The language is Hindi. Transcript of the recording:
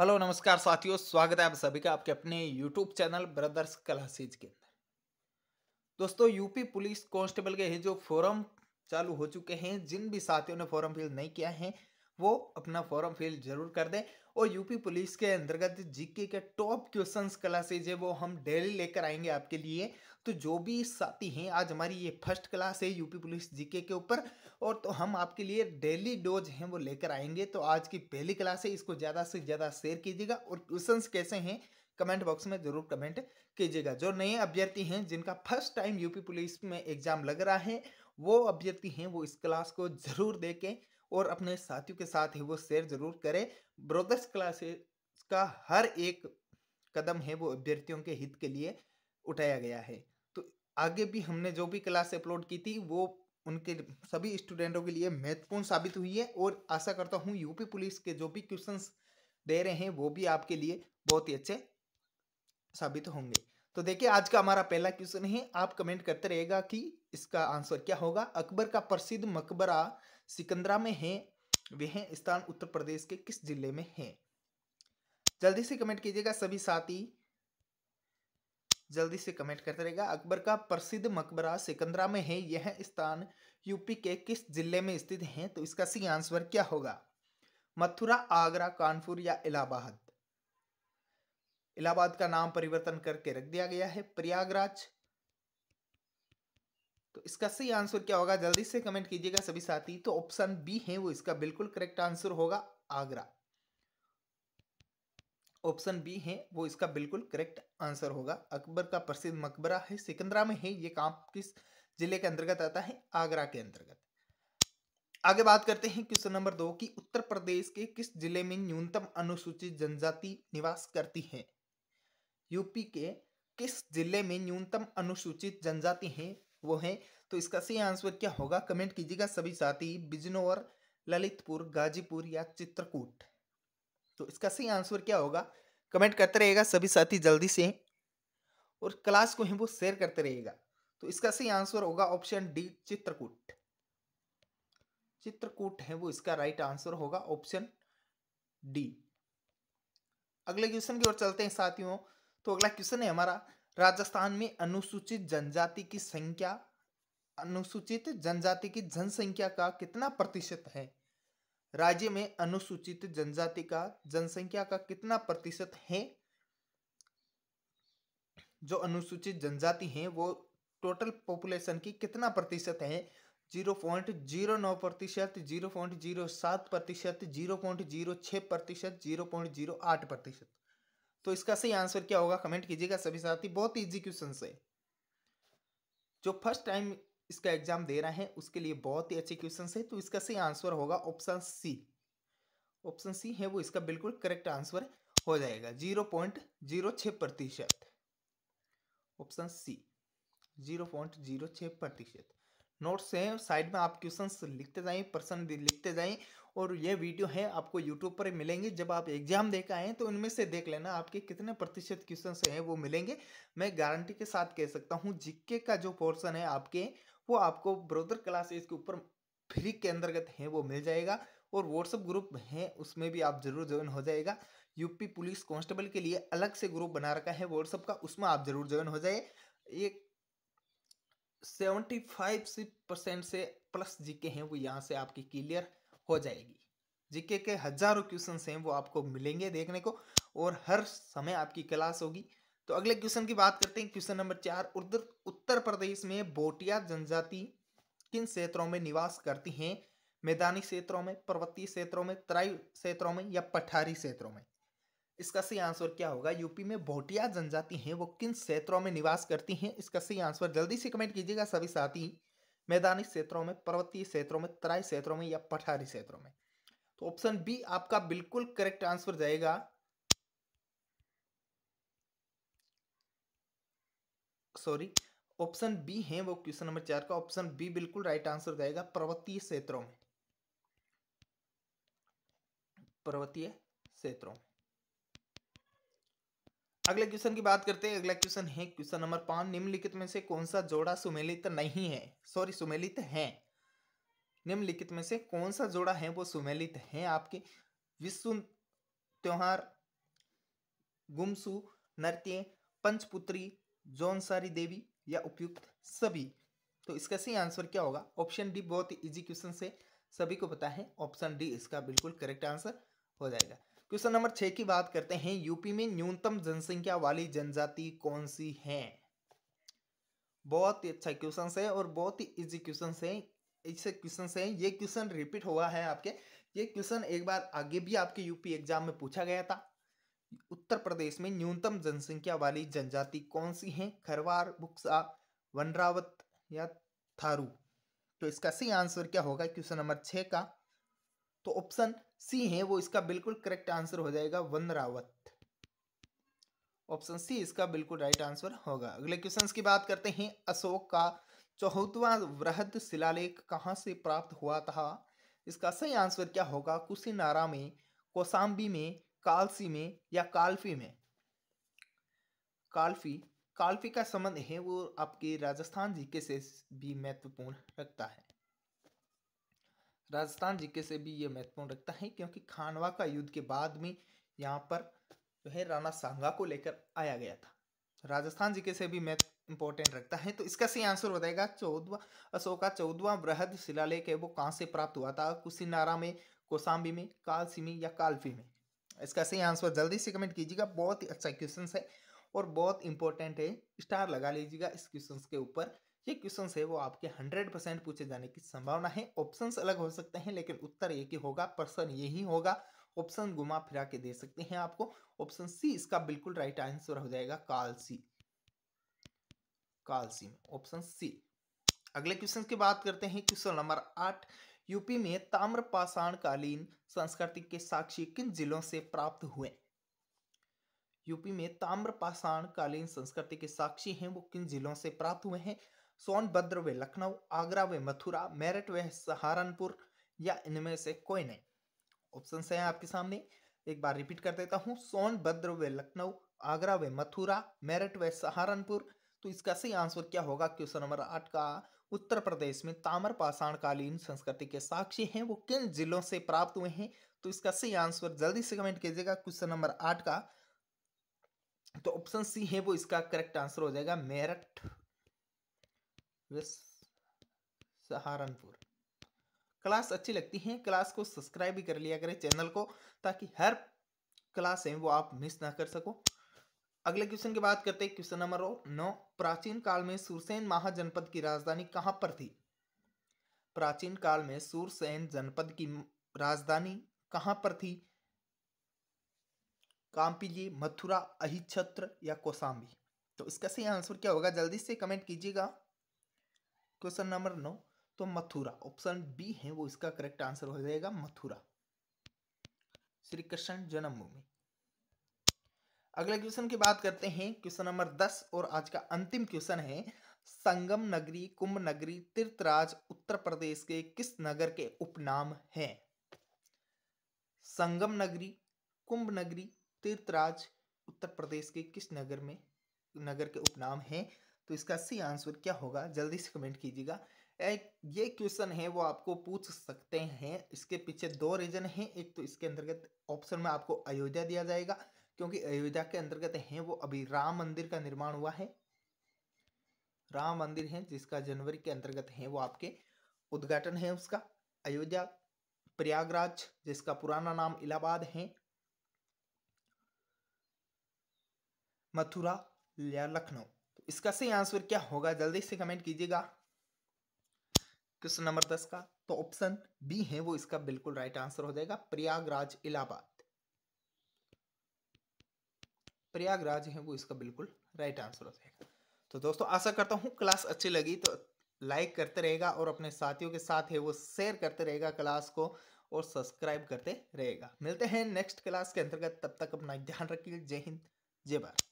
हेलो नमस्कार साथियों स्वागत है आप सभी का आपके अपने यूट्यूब चैनल ब्रदर्स क्लासेज के अंदर दोस्तों यूपी पुलिस कांस्टेबल के जो फोरम चालू हो चुके हैं जिन भी साथियों ने फॉर्म फिल नहीं किया है वो अपना फॉर्म फिल जरूर कर दें और यूपी पुलिस के अंतर्गत जीके के टॉप क्वेश्चंस क्लासेज है वो हम डेली लेकर आएंगे आपके लिए तो जो भी साथी हैं आज हमारी ये फर्स्ट क्लास है यूपी पुलिस जीके के ऊपर और तो हम आपके लिए डेली डोज हैं वो लेकर आएंगे तो आज की पहली क्लास है इसको ज़्यादा से ज़्यादा शेयर कीजिएगा और क्वेश्चन कैसे हैं कमेंट बॉक्स में जरूर कमेंट कीजिएगा जो नए अभ्यर्थी हैं जिनका फर्स्ट टाइम यूपी पुलिस में एग्जाम लग रहा है वो अभ्यर्थी हैं वो इस क्लास को जरूर देखें और अपने साथियों के साथ ही वो शेयर जरूर करें ब्रोदर्स क्लासेस का हर एक कदम है वो अभ्यर्थियों के हित के लिए उठाया गया है तो आगे भी हमने जो भी क्लास अपलोड की थी वो उनके सभी स्टूडेंटों के लिए महत्वपूर्ण साबित हुई है और आशा करता हूँ यूपी पुलिस के जो भी क्वेश्चन दे रहे हैं वो भी आपके लिए बहुत ही अच्छे साबित होंगे तो देखिए आज का हमारा पहला क्वेश्चन है आप कमेंट करते रहेगा कि इसका आंसर क्या होगा अकबर का प्रसिद्ध मकबरा सिकंदरा में हैं वह स्थान उत्तर प्रदेश के किस जिले में है जल्दी से कमेंट कीजिएगा सभी साथी जल्दी से कमेंट करते रहेगा अकबर का प्रसिद्ध मकबरा सिकंदरा में है यह स्थान यूपी के किस जिले में स्थित है तो इसका सही आंसर क्या होगा मथुरा आगरा कानपुर या इलाहाबाद इलाहाबाद का नाम परिवर्तन करके रख दिया गया है प्रयागराज तो इसका सही आंसर क्या होगा जल्दी से कमेंट कीजिएगा सभी साथी तो ऑप्शन बी है वो इसका बिल्कुल करेक्ट आंसर होगा आगरा ऑप्शन बी है वो इसका बिल्कुल करेक्ट आंसर होगा अकबर का प्रसिद्ध मकबरा है सिकंदरा में है ये काम किस जिले के अंतर्गत आता है आगरा के अंतर्गत आगे बात करते हैं क्वेश्चन नंबर दो की उत्तर प्रदेश के किस जिले में न्यूनतम अनुसूचित जनजाति निवास करती है यूपी के किस जिले में न्यूनतम अनुसूचित जनजाति है वो है तो इसका सही आंसर क्या होगा कमेंट कीजिएगा सभी साथी बिजनौर ललितपुर गाजीपुर या चित्रकूट तो इसका सही आंसर क्या होगा कमेंट करते रहेगा सभी साथी जल्दी से और क्लास को है वो शेयर करते रहेगा तो इसका सही आंसर होगा ऑप्शन डी चित्रकूट चित्रकूट है वो इसका राइट आंसर होगा ऑप्शन डी अगले क्वेश्चन की ओर चलते हैं साथियों तो अगला क्वेश्चन है हमारा राजस्थान में अनुसूचित जनजाति की संख्या अनुसूचित जनजाति की जनसंख्या का कितना प्रतिशत है राज्य में अनुसूचित जनजाति का जनसंख्या का कितना प्रतिशत है जो अनुसूचित जनजाति है वो टोटल पॉपुलेशन की कितना प्रतिशत है जीरो पॉइंट जीरो नौ प्रतिशत जीरो पॉइंट जीरो सात प्रतिशत जीरो पॉइंट जीरो छः प्रतिशत जीरो पॉइंट जीरो आठ प्रतिशत तो इसका सही आंसर क्या होगा कमेंट कीजिएगा सभी साथी बहुत इजी क्वेश्चन है जो फर्स्ट टाइम इसका एग्जाम दे रहा है उसके लिए बहुत ही अच्छे क्वेश्चन है तो इसका सही आंसर होगा ऑप्शन सी ऑप्शन सी है वो इसका बिल्कुल करेक्ट आंसर हो जाएगा जीरो पॉइंट जीरो छ प्रतिशत option C zero point zero छ प्रतिशत नोट्स हैं साइड में आप क्वेश्चन लिखते जाएँ प्रश्न लिखते जाएँ और ये वीडियो है आपको यूट्यूब पर मिलेंगे जब आप एग्जाम दे के आएँ तो उनमें से देख लेना आपके कितने प्रतिशत क्वेश्चन हैं वो मिलेंगे मैं गारंटी के साथ कह सकता हूँ जिक्के का जो पोर्सन है आपके वो आपको ब्रोदर क्लासेस के ऊपर फ्री के अंतर्गत है वो मिल जाएगा और व्हाट्सअप ग्रुप है उसमें भी आप जरूर ज्वाइन हो जाएगा यूपी पुलिस कांस्टेबल के लिए अलग से ग्रुप बना रखा है व्हाट्सअप का उसमें आप जरूर ज्वाइन हो जाए एक सेवेंटी फाइव से परसेंट से प्लस जीके हैं वो यहाँ से आपकी क्लियर हो जाएगी जीके के हजारों क्वेश्चन हैं वो आपको मिलेंगे देखने को और हर समय आपकी क्लास होगी तो अगले क्वेश्चन की बात करते हैं क्वेश्चन नंबर चार उधर उत्तर प्रदेश में बोटिया जनजाति किन क्षेत्रों में निवास करती हैं मैदानी क्षेत्रों में पर्वतीय क्षेत्रों में तराई क्षेत्रों में या पठारी क्षेत्रों में इसका सही आंसर क्या होगा यूपी में भोटिया जनजाति हैं वो किन क्षेत्रों में निवास करती हैं इसका सही आंसर जल्दी से कमेंट कीजिएगा सभी साथी मैदानी क्षेत्रों में पर्वतीय क्षेत्रों में तराई क्षेत्रों में या पठारी क्षेत्रों में तो ऑप्शन बी आपका बिल्कुल करेक्ट आंसर जाएगा सॉरी ऑप्शन बी है वो क्वेश्चन नंबर चार का ऑप्शन बी बिल्कुल राइट आंसर जाएगा पर्वतीय क्षेत्रों में पर्वतीय क्षेत्रों में अगले क्वेश्चन की बात करते हैं अगला क्वेश्चन है क्वेश्चन नंबर पांच निम्नलिखित में से कौन सा जोड़ा सुमेलित नहीं है सॉरी सुमेलित है निम्नलिखित में से कौन सा जोड़ा है वो सुमेलित है आपके विश्व त्योहार गुमसु नृत्य पंचपुत्री जौनसारी देवी या उपयुक्त सभी तो इसका सही आंसर क्या होगा ऑप्शन डी बहुत ही इजी क्वेश्चन से सभी को पता है ऑप्शन डी इसका बिल्कुल करेक्ट आंसर हो जाएगा क्वेश्चन नंबर छह की बात करते हैं यूपी में न्यूनतम जनसंख्या वाली जनजाति कौन सी है बहुत ही अच्छा क्वेश्चन है और बहुत ही इजी क्वेश्चन है इससे क्वेश्चन है ये क्वेश्चन रिपीट हुआ है आपके ये क्वेश्चन एक बार आगे भी आपके यूपी एग्जाम में पूछा गया था उत्तर प्रदेश में न्यूनतम जनसंख्या वाली जनजाति कौन सी है खरवार बुक्सा वनरावत या थारू तो इसका सही आंसर क्या होगा क्वेश्चन नंबर छह का तो ऑप्शन सी है वो इसका बिल्कुल करेक्ट आंसर हो जाएगा रावत ऑप्शन सी इसका बिल्कुल राइट आंसर होगा अगले क्वेश्चन की बात करते हैं अशोक का चौहत्वा वृहद शिलालेख कहाँ से प्राप्त हुआ था इसका सही आंसर क्या होगा कुशीनारा में कोसाम्बी में कालसी में या काल्फी में काल्फी काल्फी का संबंध है वो आपके राजस्थान जी के से भी महत्वपूर्ण रखता है राजस्थान जीके से भी ये महत्वपूर्ण रखता है क्योंकि खानवा का युद्ध के बाद में यहाँ पर जो है राणा सांगा को लेकर आया गया था राजस्थान जीके से भी मैथ इंपॉर्टेंट रखता है तो इसका सही आंसर बताएगा चौदवा अशोका चौदवा बृहद शिलालेख है वो कहाँ से प्राप्त हुआ था कुशीनारा में कोसाम्बी में कालसी में या कालफी में इसका सही आंसर जल्दी से कमेंट कीजिएगा बहुत ही अच्छा क्वेश्चन है और बहुत इंपॉर्टेंट है स्टार लगा लीजिएगा इस क्वेश्चन के ऊपर ये क्वेश्चन है वो आपके हंड्रेड परसेंट पूछे जाने की संभावना है ऑप्शन अलग हो सकते हैं लेकिन उत्तर एक ही होगा पर्सन यही होगा ऑप्शन घुमा फिरा के दे सकते हैं आपको ऑप्शन सी इसका बिल्कुल राइट आंसर हो जाएगा काल सी काल सी ऑप्शन सी अगले क्वेश्चन की बात करते हैं क्वेश्चन नंबर आठ यूपी में पाषाण कालीन संस्कृति के साक्षी किन जिलों से प्राप्त हुए यूपी में पाषाण कालीन संस्कृति के साक्षी हैं वो किन जिलों से प्राप्त हुए हैं सोनभद्र व लखनऊ आगरा व मथुरा मेरठ व सहारनपुर या इनमें से कोई नहीं ऑप्शन है आपके सामने एक बार रिपीट कर देता हूँ सोनभद्र वे लखनऊ आगरा वे मथुरा मेरठ वे सहारनपुर तो इसका सही आंसर क्या होगा क्वेश्चन नंबर आठ का उत्तर प्रदेश में पाषाण पाषाणकालीन संस्कृति के साक्षी हैं वो किन जिलों से प्राप्त हुए हैं तो इसका सही आंसर जल्दी से कमेंट कीजिएगा क्वेश्चन नंबर आठ का तो ऑप्शन सी है वो इसका करेक्ट आंसर हो जाएगा मेरठ वेस्ट सहारनपुर क्लास अच्छी लगती है क्लास को सब्सक्राइब भी कर लिया करें चैनल को ताकि हर क्लास है वो आप मिस ना कर सको अगले क्वेश्चन की बात करते हैं क्वेश्चन नंबर नौ प्राचीन काल में सुरसेन महाजनपद की राजधानी कहाँ पर थी प्राचीन काल में सुरसेन जनपद की राजधानी कहाँ पर थी कांपीली मथुरा अहिछत्र या कोसाम्बी तो इसका सही आंसर क्या होगा जल्दी से कमेंट कीजिएगा क्वेश्चन नंबर नौ तो मथुरा ऑप्शन बी है वो इसका करेक्ट आंसर हो जाएगा मथुरा श्री कृष्ण जन्मभूमि अगले क्वेश्चन की बात करते हैं क्वेश्चन नंबर दस और आज का अंतिम क्वेश्चन है संगम नगरी कुंभ नगरी तीर्थराज उत्तर प्रदेश के किस नगर के उपनाम है संगम नगरी कुंभ नगरी तीर्थराज उत्तर प्रदेश के किस नगर में नगर के उपनाम है तो इसका सी आंसर क्या होगा जल्दी से कमेंट कीजिएगा ये क्वेश्चन है वो आपको पूछ सकते हैं इसके पीछे दो रीजन हैं एक तो इसके अंतर्गत ऑप्शन में आपको अयोध्या दिया जाएगा क्योंकि अयोध्या के अंतर्गत है वो अभी राम मंदिर का निर्माण हुआ है राम मंदिर है जिसका जनवरी के अंतर्गत है वो आपके उद्घाटन है उसका अयोध्या प्रयागराज जिसका पुराना नाम इलाहाबाद है मथुरा या लखनऊ इसका सही आंसर क्या होगा जल्दी से कमेंट कीजिएगा क्वेश्चन नंबर दस का तो ऑप्शन बी है वो इसका बिल्कुल राइट आंसर हो जाएगा प्रयागराज इलाहाबाद प्रयागराज है वो इसका बिल्कुल राइट आंसर हो जाएगा तो दोस्तों आशा करता हूं क्लास अच्छी लगी तो लाइक करते रहेगा और अपने साथियों के साथ है वो शेयर करते रहेगा क्लास को और सब्सक्राइब करते रहेगा मिलते हैं नेक्स्ट क्लास के अंतर्गत तब तक अपना ध्यान रखिए जय हिंद जय भारत